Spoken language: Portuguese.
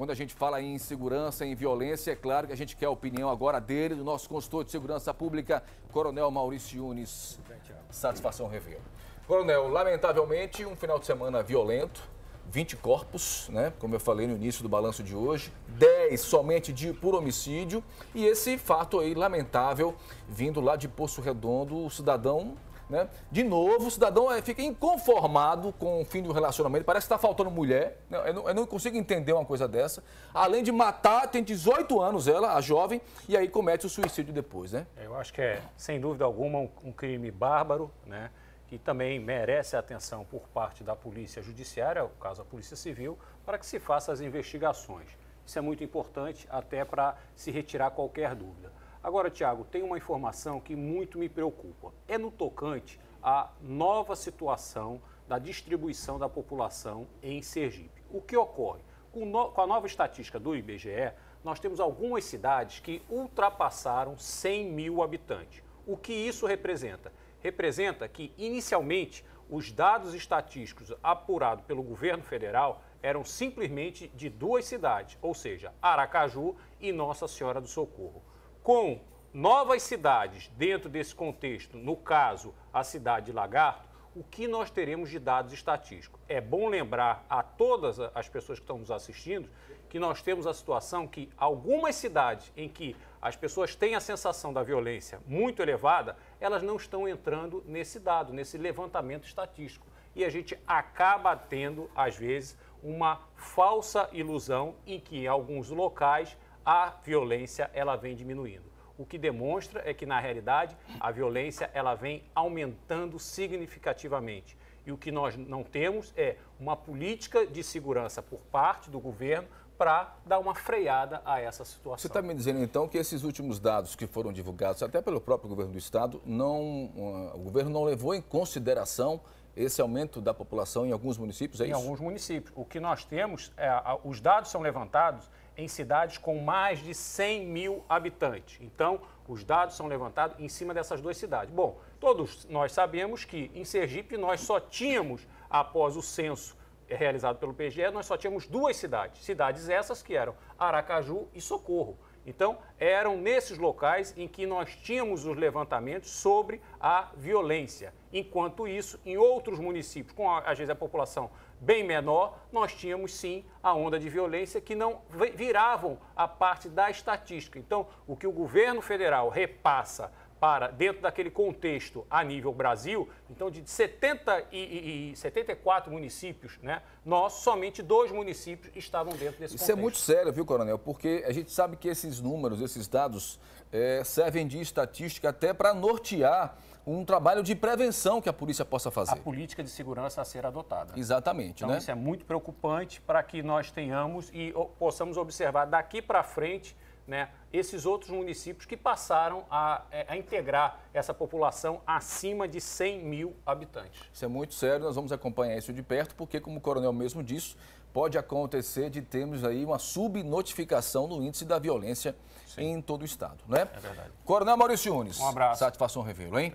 Quando a gente fala em segurança, em violência, é claro que a gente quer a opinião agora dele, do nosso consultor de segurança pública, Coronel Maurício Yunis. Satisfação revê-lo. Coronel, lamentavelmente, um final de semana violento, 20 corpos, né? Como eu falei no início do balanço de hoje, 10 somente de por homicídio. E esse fato aí lamentável, vindo lá de Poço Redondo, o cidadão né? De novo, o cidadão eh, fica inconformado com o fim do relacionamento, parece que está faltando mulher. Eu não, eu não, consigo entender uma coisa dessa. Além de matar, tem 18 anos ela, a jovem, e aí comete o suicídio depois, né? Eu acho que é, sem dúvida alguma, um, um crime bárbaro, né? Que também merece atenção por parte da polícia judiciária, o caso a polícia civil, para que se façam as investigações. Isso é muito importante até para se retirar qualquer dúvida. Agora, Tiago, tem uma informação que muito me preocupa. É no tocante à nova situação da distribuição da população em Sergipe. O que ocorre? Com, no... com a nova estatística do IBGE, nós temos algumas cidades que ultrapassaram 100 mil habitantes. O que isso representa? Representa que, inicialmente, os dados estatísticos apurados pelo governo federal eram simplesmente de duas cidades, ou seja, Aracaju e Nossa Senhora do Socorro com novas cidades dentro desse contexto, no caso, a cidade de Lagarto, o que nós teremos de dados estatísticos? É bom lembrar a todas as pessoas que estão nos assistindo que nós temos a situação que algumas cidades em que as pessoas têm a sensação da violência muito elevada, elas não estão entrando nesse dado, nesse levantamento estatístico. E a gente acaba tendo, às vezes, uma falsa ilusão em que em alguns locais a violência ela vem diminuindo. O que demonstra é que, na realidade, a violência ela vem aumentando significativamente. E o que nós não temos é uma política de segurança por parte do governo para dar uma freada a essa situação. Você está me dizendo então que esses últimos dados que foram divulgados até pelo próprio governo do estado não, ah, o governo não levou em consideração esse aumento da população em alguns municípios, é em isso? Em alguns municípios. O que nós temos, é, os dados são levantados em cidades com mais de 100 mil habitantes. Então, os dados são levantados em cima dessas duas cidades. Bom, todos nós sabemos que em Sergipe nós só tínhamos, após o censo realizado pelo PGE, nós só tínhamos duas cidades. Cidades essas que eram Aracaju e Socorro. Então, eram nesses locais em que nós tínhamos os levantamentos sobre a violência. Enquanto isso, em outros municípios, com às vezes a população bem menor, nós tínhamos sim a onda de violência que não viravam a parte da estatística. Então, o que o governo federal repassa para, dentro daquele contexto a nível Brasil, então de 70 e, e 74 municípios, né, nós, somente dois municípios estavam dentro desse Isso é contexto. Isso é muito sério, viu, Coronel? Porque a gente sabe que esses números, esses dados, é, servem de estatística até para nortear um trabalho de prevenção que a polícia possa fazer. A política de segurança a ser adotada. Exatamente. Então, né? isso é muito preocupante para que nós tenhamos e possamos observar daqui para frente né, esses outros municípios que passaram a, é, a, integrar essa população acima de 100 mil habitantes. Isso é muito sério, nós vamos acompanhar isso de perto, porque, como o coronel mesmo disse, pode acontecer de termos aí uma subnotificação no índice da violência Sim. em todo o estado, né? É verdade. Coronel Maurício Unes. Um abraço. Satisfação revê-lo, hein?